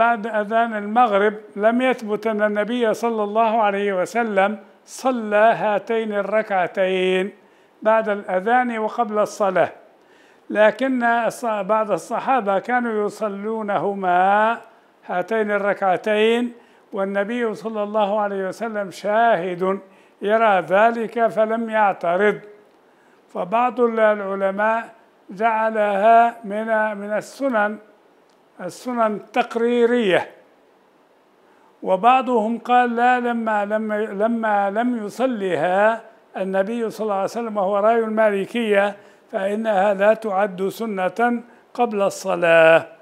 بعد أذان المغرب لم يثبت أن النبي صلى الله عليه وسلم صلى هاتين الركعتين بعد الأذان وقبل الصلاة لكن بعض الصحابة كانوا يصلونهما هاتين الركعتين والنبي صلى الله عليه وسلم شاهد يرى ذلك فلم يعترض فبعض العلماء جعلها من من السنن السنن التقريرية وبعضهم قال لا لما لما لما لم يصليها النبي صلى الله عليه وسلم وهو راي المالكية فإنها لا تعد سنة قبل الصلاة